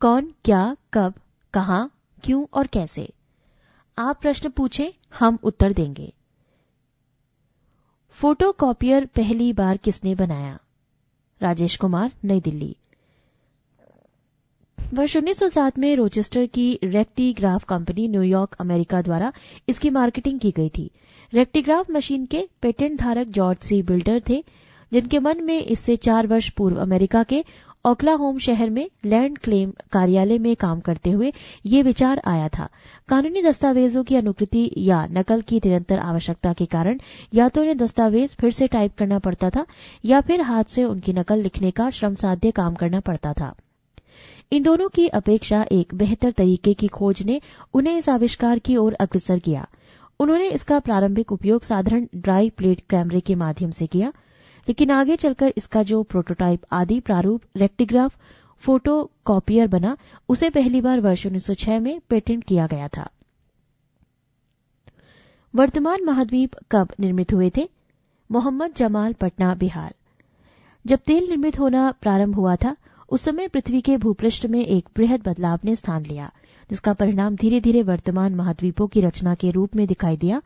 कौन क्या कब कहा क्यों और कैसे आप प्रश्न पूछें हम उत्तर देंगे फोटो कॉपियर पहली बार किसने बनाया राजेश कुमार नई दिल्ली वर्ष 1907 में रोचेस्टर की रेक्टीग्राफ कंपनी न्यूयॉर्क अमेरिका द्वारा इसकी मार्केटिंग की गई थी रेक्टीग्राफ मशीन के पेटेंट धारक जॉर्ज सी बिल्डर थे जिनके मन में इससे चार वर्ष पूर्व अमेरिका के ओक्लाहोम शहर में लैंड क्लेम कार्यालय में काम करते हुए ये विचार आया था कानूनी दस्तावेजों की अनुकृति या नकल की निरंतर आवश्यकता के कारण या तो इन्हें दस्तावेज फिर से टाइप करना पड़ता था या फिर हाथ से उनकी नकल लिखने का श्रमसाध्य काम करना पड़ता था इन दोनों की अपेक्षा एक बेहतर तरीके की खोज ने उन्हें इस आविष्कार की ओर अग्रसर किया उन्होंने इसका प्रारंभिक उपयोग साधारण ड्राई प्लेट कैमरे के माध्यम से किया लेकिन आगे चलकर इसका जो प्रोटोटाइप आदि प्रारूप रेक्टिग्राफ फोटो कॉपियर बना उसे पहली बार वर्ष 1906 में पेटेंट किया गया था वर्तमान महाद्वीप कब निर्मित हुए थे मोहम्मद जमाल पटना बिहार जब तेल निर्मित होना प्रारंभ हुआ था उस समय पृथ्वी के भूपृष्ठ में एक बृहद बदलाव ने स्थान लिया जिसका परिणाम धीरे धीरे वर्तमान महाद्वीपों की रचना के रूप में दिखाई दिया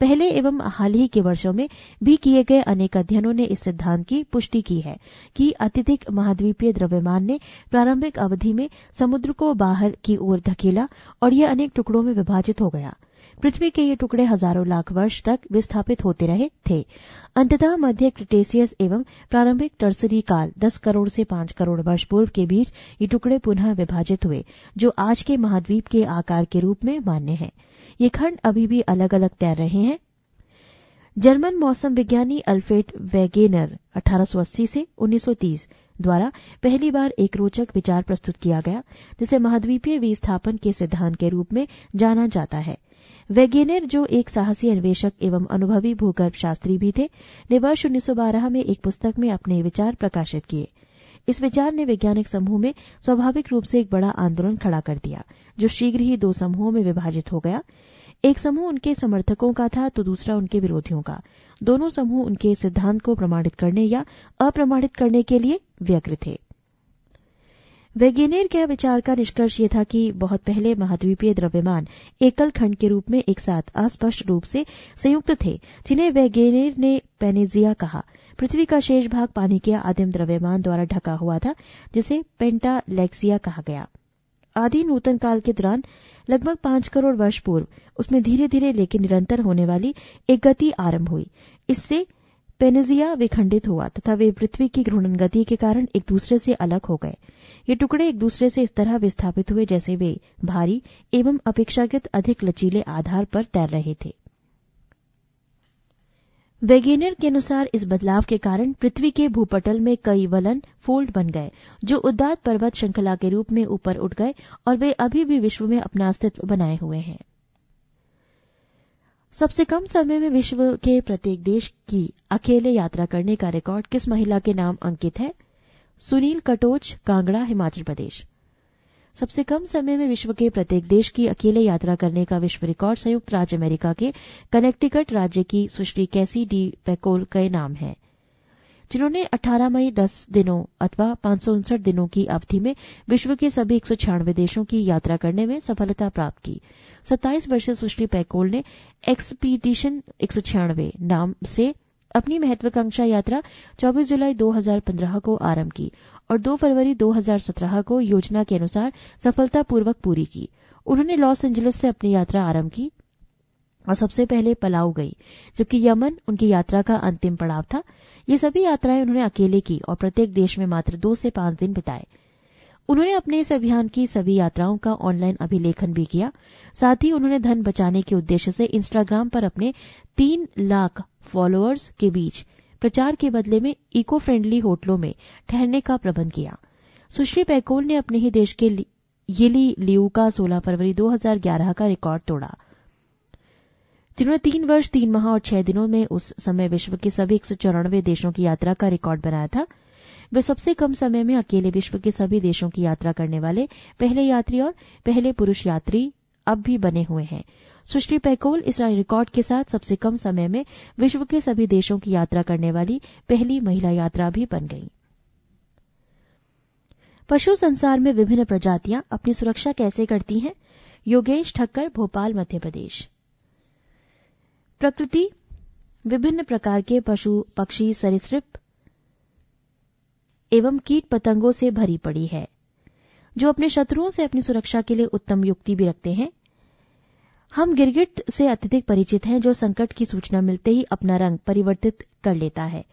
पहले एवं हाल ही के वर्षों में भी किए गए अनेक अध्ययनों ने इस सिद्धांत की पुष्टि की है कि अत्यधिक महाद्वीपीय द्रव्यमान ने प्रारंभिक अवधि में समुद्र को बाहर की ओर धकेला और यह अनेक टुकड़ों में विभाजित हो गया पृथ्वी के ये टुकड़े हजारों लाख वर्ष तक विस्थापित होते रहे थे अंततः मध्य क्रिटेशियस एवं प्रारंभिक टर्सरी काल 10 करोड़ से 5 करोड़ वर्ष पूर्व के बीच ये टुकड़े पुनः विभाजित हुए जो आज के महाद्वीप के आकार के रूप में मान्य हैं ये खंड अभी भी अलग अलग तैर रहे हैं जर्मन मौसम विज्ञानी अल्फ्रेड वेगेनर 1880 से 1930 द्वारा पहली बार एक रोचक विचार प्रस्तुत किया गया जिसे महाद्वीपीय विस्थापन के सिद्धांत के रूप में जाना जाता है वेगेनर जो एक साहसी अन्वेषक एवं अनुभवी भूगर्भ शास्त्री भी थे ने वर्ष 1912 में एक पुस्तक में अपने विचार प्रकाशित किए इस विचार ने वैज्ञानिक समूह में स्वाभाविक रूप से एक बड़ा आंदोलन खड़ा कर दिया जो शीघ्र ही दो समूहों में विभाजित हो गया एक समूह उनके समर्थकों का था तो दूसरा उनके विरोधियों का दोनों समूह उनके सिद्धांत को प्रमाणित करने या अप्रमाणित करने के लिए व्यग्र थे वैगेनेर के विचार का निष्कर्ष यह था कि बहुत पहले महाद्वीपीय द्रव्यमान एकल खंड के रूप में एक साथ अस्पष्ट रूप से संयुक्त थे जिन्हें वैगेनेर ने पेनेजिया कहा पृथ्वी का शेष भाग पानी के आदिम द्रव्यमान द्वारा ढका हुआ था जिसे पेंटालेक्सिया कहा गया आदि नूतन काल के दौरान लगभग पांच करोड़ वर्ष पूर्व उसमें धीरे धीरे लेकिन निरंतर होने वाली एक गति आरंभ हुई इससे पेनेजिया विखंडित हुआ तथा वे पृथ्वी की घूर्णन गति के कारण एक दूसरे से अलग हो गए ये टुकड़े एक दूसरे से इस तरह विस्थापित हुए जैसे वे भारी एवं अपेक्षाकृत अधिक लचीले आधार पर तैर रहे थे वेगेनर के अनुसार इस बदलाव के कारण पृथ्वी के भूपटल में कई वलन फोल्ड बन गए जो उदात पर्वत श्रृंखला के रूप में ऊपर उठ गए और वे अभी भी विश्व में अपना अस्तित्व बनाए हुए हैं सबसे कम समय में विश्व के प्रत्येक देश की अकेले यात्रा करने का रिकॉर्ड किस महिला के नाम अंकित है सुनील कटोच कांगड़ा हिमाचल प्रदेश सबसे कम समय में विश्व के प्रत्येक देश की अकेले यात्रा करने का विश्व रिकॉर्ड संयुक्त राज्य अमेरिका के कनेक्टिकट राज्य की सुश्री कैसी डी पेकोल के नाम है जिन्होंने 18 मई 10 दिनों अथवा पांच दिनों की अवधि में विश्व के सभी एक देशों की यात्रा करने में सफलता प्राप्त की 27 वर्षीय सुश्री पैकोल ने एक्सपीडिशन एक नाम से अपनी महत्वाकांक्षा यात्रा 24 जुलाई 2015 को आरंभ की और 2 फरवरी 2017 को योजना के अनुसार सफलतापूर्वक पूरी की उन्होंने लॉस एंजलिस से अपनी यात्रा आरंभ की और सबसे पहले पलाऊ गई जबकि यमन उनकी यात्रा का अंतिम पड़ाव था ये सभी यात्राएं उन्होंने अकेले की और प्रत्येक देश में मात्र दो से पांच दिन बिताए उन्होंने अपने इस अभियान की सभी यात्राओं का ऑनलाइन अभिलेखन भी किया साथ ही उन्होंने धन बचाने के उद्देश्य से इंस्टाग्राम पर अपने तीन लाख फॉलोअर्स के बीच प्रचार के बदले में इको फ्रेंडली होटलों में ठहरने का प्रबंध किया सुश्री पैकोल ने अपने ही देश के यिली लियू का 16 फरवरी 2011 का रिकॉर्ड तोड़ा जिन्होंने तीन वर्ष तीन माह और छह दिनों में उस समय विश्व के सभी एक देशों की यात्रा का रिकॉर्ड बनाया था वे सबसे कम समय में अकेले विश्व के सभी देशों की यात्रा करने वाले पहले यात्री और पहले पुरुष यात्री अब भी बने हुए हैं सुश्री पैकोल इस रिकॉर्ड के साथ सबसे कम समय में विश्व के सभी देशों की यात्रा करने वाली पहली महिला यात्रा भी बन गई पशु संसार में विभिन्न प्रजातियां अपनी सुरक्षा कैसे करती हैं योगेश ठक्कर भोपाल मध्य प्रदेश प्रकृति विभिन्न प्रकार के पशु पक्षी सरिसृप एवं कीट पतंगों से भरी पड़ी है जो अपने शत्रुओं से अपनी सुरक्षा के लिए उत्तम युक्ति भी रखते हैं हम गिरगिट से अत्यधिक परिचित हैं जो संकट की सूचना मिलते ही अपना रंग परिवर्तित कर लेता है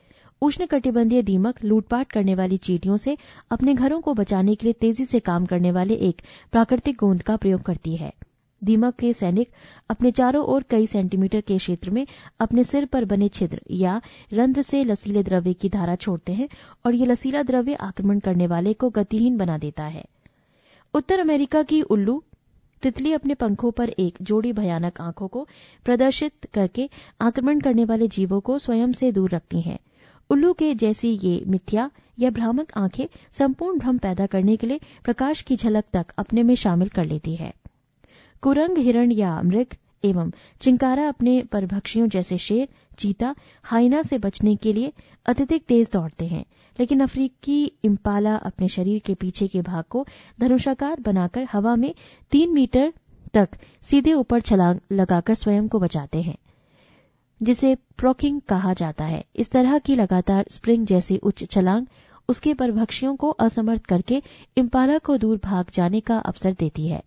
उष्ण कटिबंधीय दीमक लूटपाट करने वाली चीटियों से अपने घरों को बचाने के लिए तेजी से काम करने वाले एक प्राकृतिक गोंद का प्रयोग करती है दीमक के सैनिक अपने चारों ओर कई सेंटीमीटर के क्षेत्र में अपने सिर पर बने छिद्र या रंध्र से लसीले द्रव्य की धारा छोड़ते हैं और ये लसीला द्रव्य आक्रमण करने वाले को गतिहीन बना देता है उत्तर अमेरिका की उल्लू तितली अपने पंखों पर एक जोड़ी भयानक आंखों को प्रदर्शित करके आक्रमण करने वाले जीवों को स्वयं से दूर रखती हैं उल्लू के जैसी ये मिथ्या या भ्रामक आंखें संपूर्ण भ्रम पैदा करने के लिए प्रकाश की झलक तक अपने में शामिल कर लेती है कुरंग हिरण या मृग एवं चिंकारा अपने परभक्षियों जैसे शेर चीता हाइना से बचने के लिए अत्यधिक तेज दौड़ते हैं लेकिन अफ्रीकी इम्पाला अपने शरीर के पीछे के भाग को धनुषाकार बनाकर हवा में तीन मीटर तक सीधे ऊपर छलांग लगाकर स्वयं को बचाते हैं जिसे प्रोकिंग कहा जाता है इस तरह की लगातार स्प्रिंग जैसी उच्च छलांग उसके परभक्षियों को असमर्थ करके इम्पाला को दूर भाग जाने का अवसर देती है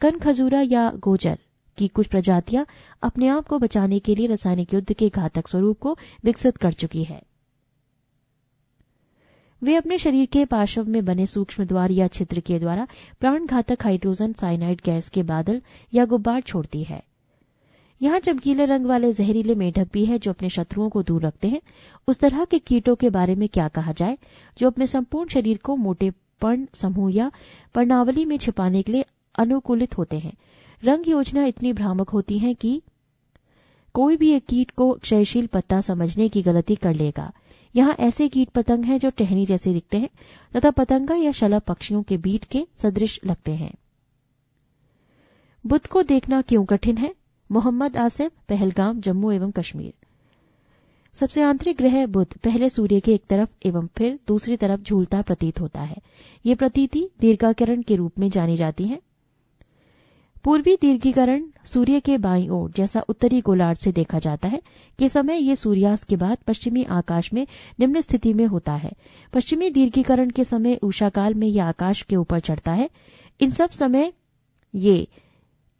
कन खजूरा या गोजर कि कुछ प्रजातियां अपने आप को बचाने के लिए रासायनिक युद्ध के घातक स्वरूप को विकसित कर चुकी है वे अपने शरीर के पार्श्व में बने सूक्ष्म द्वार या छिद्र के द्वारा प्राण घातक हाइड्रोजन साइनाइड गैस के बादल या गुब्बार छोड़ती है यहाँ चमकीले रंग वाले जहरीले मेढक भी है जो अपने शत्रुओं को दूर रखते हैं उस तरह के कीटों के बारे में क्या कहा जाए जो अपने संपूर्ण शरीर को मोटे पर्ण समूह या पर्णावली में छिपाने के लिए अनुकूलित होते हैं रंग योजना इतनी भ्रामक होती है कि कोई भी एक कीट को क्षयशील पत्ता समझने की गलती कर लेगा यहाँ ऐसे कीट पतंग हैं जो टहनी जैसे दिखते हैं तथा पतंगा या शलभ पक्षियों के बीट के सदृश लगते हैं बुद्ध को देखना क्यों कठिन है मोहम्मद आसिफ पहलगाम जम्मू एवं कश्मीर सबसे आंतरिक ग्रह बुद्ध पहले सूर्य के एक तरफ एवं फिर दूसरी तरफ झूलता प्रतीत होता है ये प्रतीति दीर्घाकरण के रूप में जानी जाती है पूर्वी दीर्घीकरण सूर्य के बाई ओर जैसा उत्तरी गोलार्ध से देखा जाता है के समय ये सूर्यास्त के बाद पश्चिमी आकाश में निम्न स्थिति में होता है पश्चिमी दीर्घीकरण के समय ऊषाकाल में यह आकाश के ऊपर चढ़ता है इन सब समय ये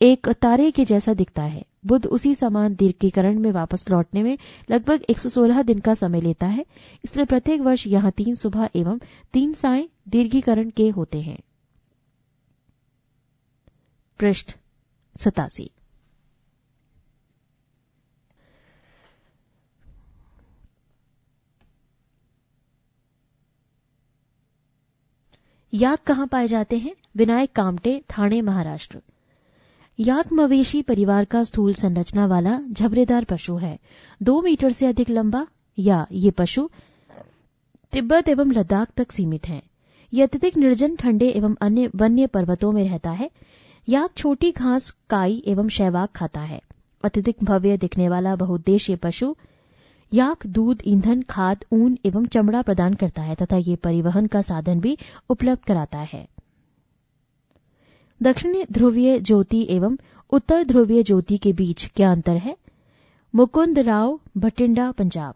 एक तारे के जैसा दिखता है बुद्ध उसी समान दीर्घीकरण में वापस लौटने में लगभग 116 दिन का समय लेता है इसलिए प्रत्येक वर्ष यहाँ तीन सुबह एवं तीन साय दीर्घीकरण के होते हैं पृष्ठ सतासी याक कहाँ पाए जाते हैं विनायक कामटे थाने महाराष्ट्र याक मवेशी परिवार का स्थूल संरचना वाला झबरेदार पशु है दो मीटर से अधिक लंबा या ये पशु तिब्बत एवं लद्दाख तक सीमित हैं यह अत्यधिक निर्जन ठंडे एवं अन्य वन्य पर्वतों में रहता है याक छोटी घास काई एवं शैवाक खाता है अत्यधिक भव्य दिखने वाला बहुउद्देशीय पशु याक दूध ईंधन खाद ऊन एवं चमड़ा प्रदान करता है तथा ये परिवहन का साधन भी उपलब्ध कराता है दक्षिण ध्रुवीय ज्योति एवं उत्तर ध्रुवीय ज्योति के बीच क्या अंतर है मुकुंद राव भटिंडा पंजाब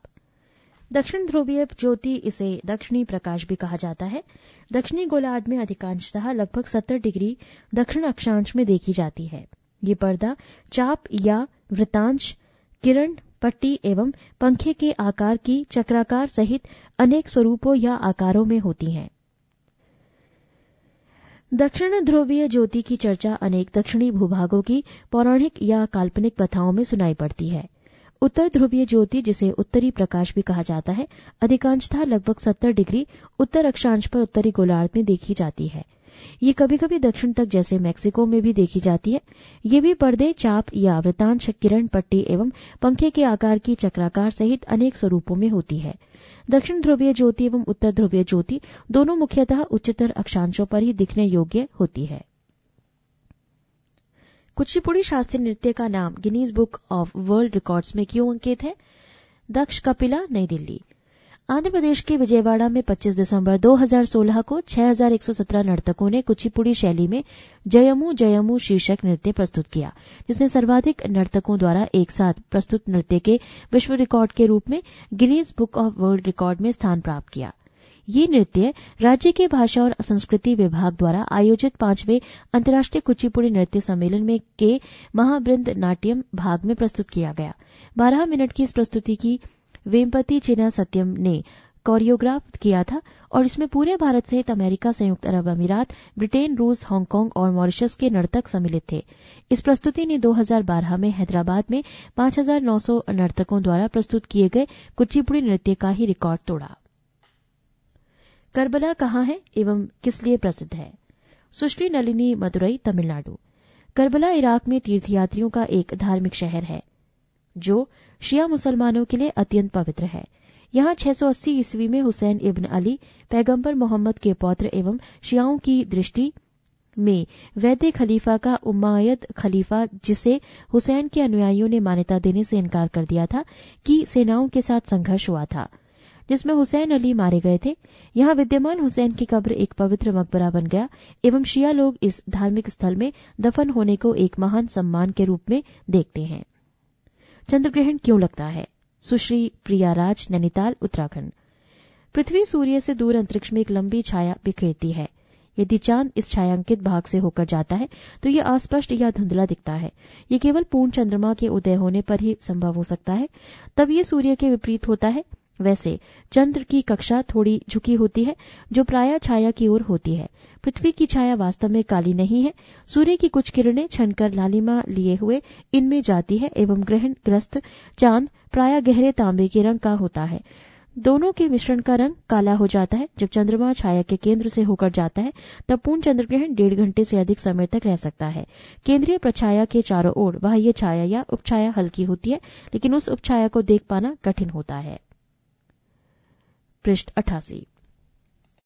दक्षिण ध्रुवीय ज्योति इसे दक्षिणी प्रकाश भी कहा जाता है दक्षिणी गोलार्ध में अधिकांशतः लगभग 70 डिग्री दक्षिण अक्षांश में देखी जाती है ये पर्दा चाप या वृतांश किरण पट्टी एवं पंखे के आकार की चक्राकार सहित अनेक स्वरूपों या आकारों में होती हैं दक्षिण ध्रुवीय ज्योति की चर्चा अनेक दक्षिणी भूभागों की पौराणिक या काल्पनिक कथाओं में सुनाई पड़ती है उत्तर ध्रुवीय ज्योति जिसे उत्तरी प्रकाश भी कहा जाता है अधिकांशतः लगभग सत्तर डिग्री उत्तर अक्षांश पर उत्तरी गोलार्ध में देखी जाती है ये कभी कभी दक्षिण तक जैसे मेक्सिको में भी देखी जाती है ये भी पर्दे चाप या वृतांश किरण पट्टी एवं पंखे के आकार की चक्राकार सहित अनेक स्वरूपों में होती है दक्षिण ध्रुवीय ज्योति एवं उत्तर ध्रुवीय ज्योति दोनों मुख्यतः उच्चतर अक्षांशों पर ही दिखने योग्य होती है कुचिपुड़ी शास्त्रीय नृत्य का नाम Guinness Book of World Records में क्यों अंकित है दक्ष कपिला नई दिल्ली आंध्र प्रदेश के विजयवाड़ा में 25 दिसंबर 2016 को 6,117 नर्तकों ने कुचिपुड़ी शैली में जयमू जयमू शीर्षक नृत्य प्रस्तुत किया जिसने सर्वाधिक नर्तकों द्वारा एक साथ प्रस्तुत नृत्य के विश्व रिकॉर्ड के रूप में Guinness Book of World Record में स्थान प्राप्त किया ये नृत्य राज्य के भाषा और संस्कृति विभाग द्वारा आयोजित पांचवें अंतर्राष्ट्रीय कुचिपुड़ी नृत्य सम्मेलन में के महाबृंद नाट्यम भाग में प्रस्तुत किया गया बारह मिनट की इस प्रस्तुति की वेमपति चिना सत्यम ने कोरियोग्राफ किया था और इसमें पूरे भारत सहित अमेरिका संयुक्त अरब अमीरात ब्रिटेन रूस हांगकांग और मॉरिशस के नर्तक सम्मिलित थे इस प्रस्तुति ने 2012 में हैदराबाद में 5,900 नर्तकों द्वारा प्रस्तुत किए गए कुचिपुड़ी नृत्य का ही रिकॉर्ड तोड़ा करबला कहाँ है एवं किस लिए प्रसिद्ध है सुश्री नलिनी मदुरई तमिलनाडु करबला इराक में तीर्थयात्रियों का एक धार्मिक शहर है जो शिया मुसलमानों के लिए अत्यंत पवित्र है यहाँ 680 ईस्वी में हुसैन इब्न अली पैगंबर मोहम्मद के पौत्र एवं शियाओं की दृष्टि में वैद्य खलीफा का उमायद खलीफा जिसे हुसैन के अनुयायियों ने मान्यता देने से इनकार कर दिया था कि सेनाओं के साथ संघर्ष हुआ था जिसमें हुसैन अली मारे गए थे यहाँ विद्यमान हुसैन की कब्र एक पवित्र मकबरा बन गया एवं शिया लोग इस धार्मिक स्थल में दफन होने को एक महान सम्मान के रूप में देखते हैं चंद्रग्रहण क्यों लगता है सुश्री प्रिया राज नैनीताल उत्तराखंड पृथ्वी सूर्य से दूर अंतरिक्ष में एक लंबी छाया बिखेरती है यदि चांद इस छायांकित भाग से होकर जाता है तो यह अस्पष्ट या धुंधला दिखता है यह केवल पूर्ण चंद्रमा के उदय होने पर ही संभव हो सकता है तब यह सूर्य के विपरीत होता है वैसे चंद्र की कक्षा थोड़ी झुकी होती है जो प्राय छाया की ओर होती है पृथ्वी की छाया वास्तव में काली नहीं है सूर्य की कुछ किरणें छनकर लालिमा लिए हुए इनमें जाती है एवं ग्रहण ग्रस्त चांद प्राय गहरे तांबे के रंग का होता है दोनों के मिश्रण का रंग काला हो जाता है जब चंद्रमा छाया के केंद्र से होकर जाता है तब पूर्ण चंद्रग्रहण डेढ़ घंटे से अधिक समय तक रह सकता है केंद्रीय प्रछाया के चारों ओर बाह्य छाया या उपछाया हल्की होती है लेकिन उस उपछाया को देख पाना कठिन होता है पृष्ठ अठासी